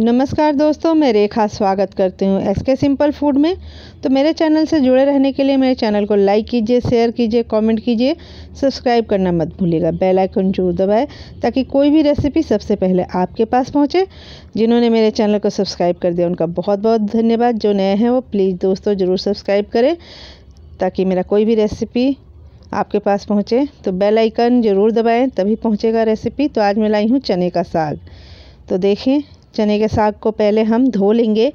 नमस्कार दोस्तों मैं रेखा स्वागत करती हूँ एस के सिंपल फूड में तो मेरे चैनल से जुड़े रहने के लिए मेरे चैनल को लाइक कीजिए शेयर कीजिए कमेंट कीजिए सब्सक्राइब करना मत भूलिएगा बेल आइकन जरूर दबाएं ताकि कोई भी रेसिपी सबसे पहले आपके पास पहुँचे जिन्होंने मेरे चैनल को सब्सक्राइब कर दिया उनका बहुत बहुत धन्यवाद जो नए हैं वो प्लीज़ दोस्तों ज़रूर सब्सक्राइब करें ताकि मेरा कोई भी रेसिपी आपके पास पहुँचे तो बेल आइकन ज़रूर दबाएँ तभी पहुँचेगा रेसिपी तो आज मैं लाई हूँ चने का साग तो देखें चने के साग को पहले हम धो लेंगे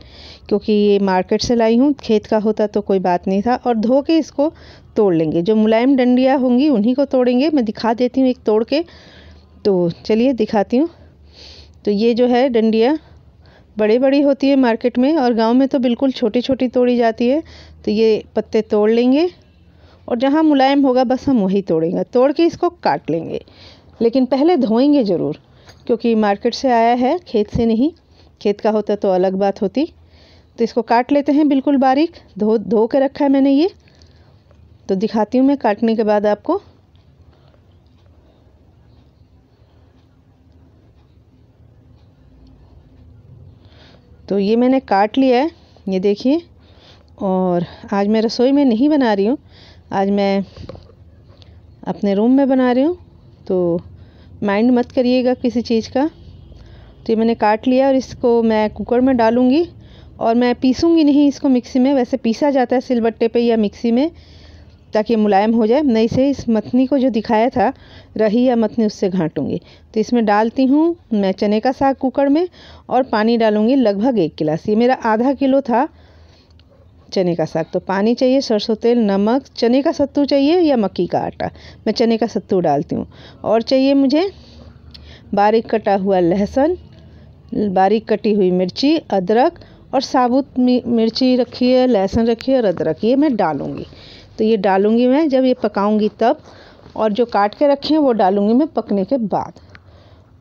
क्योंकि ये मार्केट से लाई हूँ खेत का होता तो कोई बात नहीं था और धो के इसको तोड़ लेंगे जो मुलायम डंडियाँ होंगी उन्हीं को तोड़ेंगे मैं दिखा देती हूँ एक तोड़ के तो चलिए दिखाती हूँ तो ये जो है डंडियाँ बड़े बड़ी होती है मार्केट में और गांव में तो बिल्कुल छोटी छोटी तोड़ी जाती है तो ये पत्ते तोड़ लेंगे और जहाँ मुलायम होगा बस हम वही तोड़ेंगे तोड़ के इसको काट लेंगे लेकिन पहले धोएंगे ज़रूर क्योंकि मार्केट से आया है खेत से नहीं खेत का होता तो अलग बात होती तो इसको काट लेते हैं बिल्कुल बारीक धो धो के रखा है मैंने ये तो दिखाती हूँ मैं काटने के बाद आपको तो ये मैंने काट लिया है ये देखिए और आज मैं रसोई में नहीं बना रही हूँ आज मैं अपने रूम में बना रही हूँ तो माइंड मत करिएगा किसी चीज़ का तो ये मैंने काट लिया और इसको मैं कुकर में डालूँगी और मैं पीसूँगी नहीं इसको मिक्सी में वैसे पीसा जाता है सिलबट्टे पे या मिक्सी में ताकि मुलायम हो जाए नहीं से इस मथनी को जो दिखाया था रही या मथनी उससे घाटूँगी तो इसमें डालती हूँ मैं चने का साग कुकर में और पानी डालूँगी लगभग एक गिलास ये मेरा आधा किलो था चने का साग तो पानी चाहिए सरसों तेल नमक चने का सत्तू चाहिए या मक्की का आटा मैं चने का सत्तू डालती हूँ और चाहिए मुझे बारीक कटा हुआ लहसुन बारीक कटी हुई मिर्ची अदरक और साबुत मिर्ची रखी है लहसुन रखी है और अदरक ये मैं डालूँगी तो ये डालूँगी मैं जब ये पकाऊँगी तब और जो काट के रखे हैं वो डालूँगी मैं पकने के बाद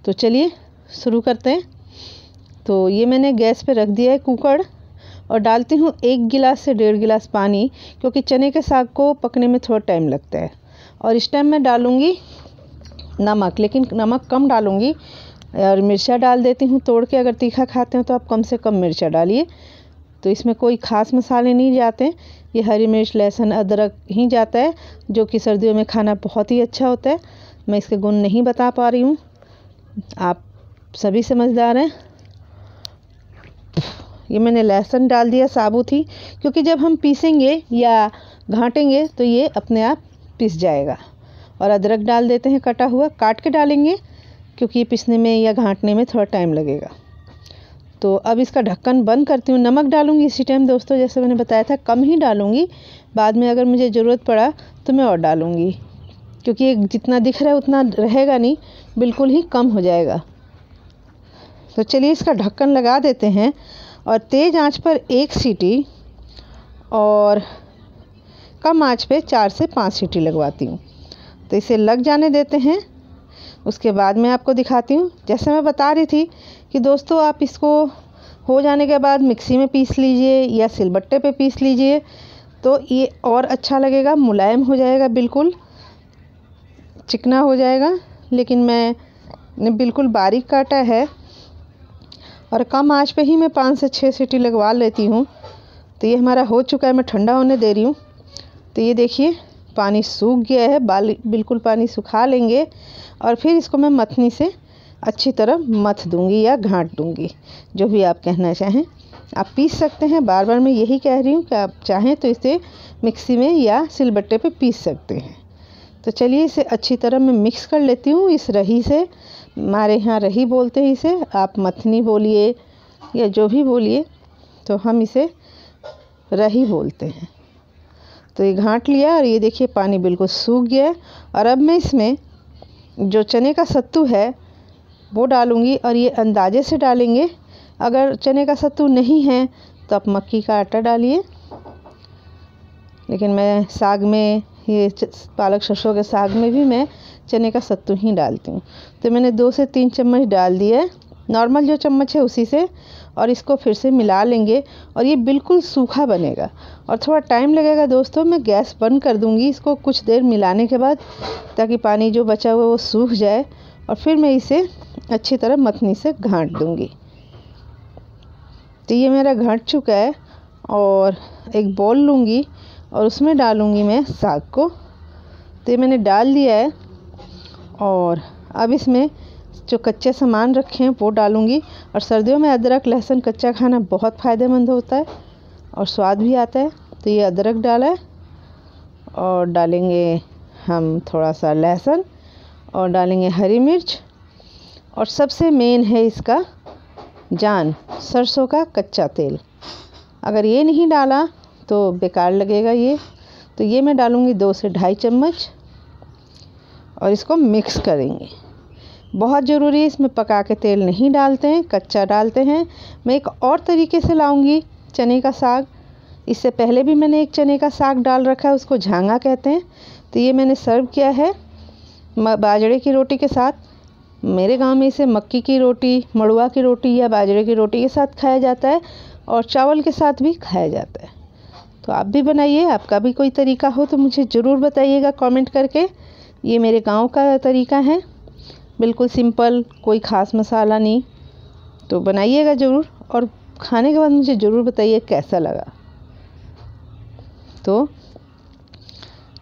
तो चलिए शुरू करते हैं तो ये मैंने गैस पे रख दिया है कुकर और डालती हूँ एक गिलास से डेढ़ गिलास पानी क्योंकि चने के साग को पकने में थोड़ा टाइम लगता है और इस टाइम मैं डालूँगी नमक लेकिन नमक कम डालूँगी और मिर्चा डाल देती हूँ तोड़ के अगर तीखा खाते हैं तो आप कम से कम मिर्चा डालिए तो इसमें कोई ख़ास मसाले नहीं जाते ये हरी मिर्च लहसुन अदरक ही जाता है जो कि सर्दियों में खाना बहुत ही अच्छा होता है मैं इसके गुण नहीं बता पा रही हूँ आप सभी समझदार हैं ये मैंने लहसुन डाल दिया साबुत ही क्योंकि जब हम पीसेंगे या घाटेंगे तो ये अपने आप पिस जाएगा और अदरक डाल देते हैं कटा हुआ काट के डालेंगे क्योंकि ये पिसने में या घाटने में थोड़ा टाइम लगेगा तो अब इसका ढक्कन बंद करती हूँ नमक डालूंगी इसी टाइम दोस्तों जैसे मैंने बताया था कम ही डालूंगी बाद में अगर मुझे ज़रूरत पड़ा तो मैं और डालूंगी क्योंकि ये जितना दिख रहा है उतना रहेगा नहीं बिल्कुल ही कम हो जाएगा तो चलिए इसका ढक्कन लगा देते हैं और तेज़ आंच पर एक सीटी और कम आंच पे चार से पाँच सीटी लगवाती हूँ तो इसे लग जाने देते हैं उसके बाद मैं आपको दिखाती हूँ जैसे मैं बता रही थी कि दोस्तों आप इसको हो जाने के बाद मिक्सी में पीस लीजिए या सिलबट्टे पे पीस लीजिए तो ये और अच्छा लगेगा मुलायम हो जाएगा बिल्कुल चिकना हो जाएगा लेकिन मैं बिल्कुल बारीक काटा है और कम आँच पे ही मैं पाँच से छः सीटी लगवा लेती हूँ तो ये हमारा हो चुका है मैं ठंडा होने दे रही हूँ तो ये देखिए पानी सूख गया है बाल बिल्कुल पानी सुखा लेंगे और फिर इसको मैं मथनी से अच्छी तरह मथ दूँगी या घाट दूँगी जो भी आप कहना चाहें आप पीस सकते हैं बार बार मैं यही कह रही हूँ कि आप चाहें तो इसे मिक्सी में या सिलबट्टे पे पीस सकते हैं तो चलिए इसे अच्छी तरह मैं मिक्स कर लेती हूँ इस रही से हमारे यहाँ रही बोलते हैं इसे आप मथनी बोलिए या जो भी बोलिए तो हम इसे रही बोलते हैं तो ये घाट लिया और ये देखिए पानी बिल्कुल सूख गया और अब मैं इसमें जो चने का सत्तू है वो डालूँगी और ये अंदाजे से डालेंगे अगर चने का सत्तू नहीं है तो आप मक्की का आटा डालिए लेकिन मैं साग में ये पालक सरसों के साग में भी मैं चने का सत्तू ही डालती हूँ तो मैंने दो से तीन चम्मच डाल दिया है नॉर्मल जो चम्मच है उसी से और इसको फिर से मिला लेंगे और ये बिल्कुल सूखा बनेगा और थोड़ा टाइम लगेगा दोस्तों मैं गैस बंद कर दूँगी इसको कुछ देर मिलाने के बाद ताकि पानी जो बचा हुआ वो सूख जाए और फिर मैं इसे अच्छी तरह मथनी से घाँट दूँगी तो ये मेरा घट चुका है और एक बॉल लूँगी और उसमें डालूँगी मैं साग को तो ये मैंने डाल दिया है और अब इसमें जो कच्चे सामान रखे हैं वो डालूँगी और सर्दियों में अदरक लहसुन कच्चा खाना बहुत फ़ायदेमंद होता है और स्वाद भी आता है तो ये अदरक डाला है और डालेंगे हम थोड़ा सा लहसुन और डालेंगे हरी मिर्च और सबसे मेन है इसका जान सरसों का कच्चा तेल अगर ये नहीं डाला तो बेकार लगेगा ये तो ये मैं डालूँगी दो से ढाई चम्मच और इसको मिक्स करेंगे बहुत ज़रूरी है इसमें पका के तेल नहीं डालते हैं कच्चा डालते हैं मैं एक और तरीके से लाऊंगी चने का साग इससे पहले भी मैंने एक चने का साग डाल रखा है उसको झांगा कहते हैं तो ये मैंने सर्व किया है बाजरे की रोटी के साथ मेरे गांव में इसे मक्की की रोटी मड़ुआ की रोटी या बाजरे की रोटी के साथ खाया जाता है और चावल के साथ भी खाया जाता है तो आप भी बनाइए आपका भी कोई तरीका हो तो मुझे ज़रूर बताइएगा कमेंट करके ये मेरे गांव का तरीका है बिल्कुल सिंपल कोई ख़ास मसाला नहीं तो बनाइएगा ज़रूर और खाने के बाद मुझे ज़रूर बताइए कैसा लगा तो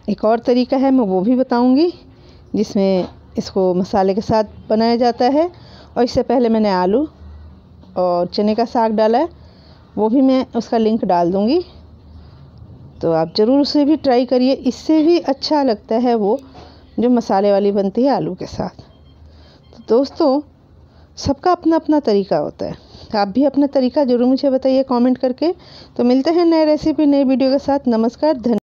एक और तरीका है मैं वो भी बताऊंगी जिसमें इसको मसाले के साथ बनाया जाता है और इससे पहले मैंने आलू और चने का साग डाला है वो भी मैं उसका लिंक डाल दूँगी तो आप ज़रूर उसे भी ट्राई करिए इससे भी अच्छा लगता है वो जो मसाले वाली बनती है आलू के साथ तो दोस्तों सबका अपना अपना तरीका होता है आप भी अपना तरीका ज़रूर मुझे बताइए कमेंट करके तो मिलते हैं नए रेसिपी नए वीडियो के साथ नमस्कार धन्यवाद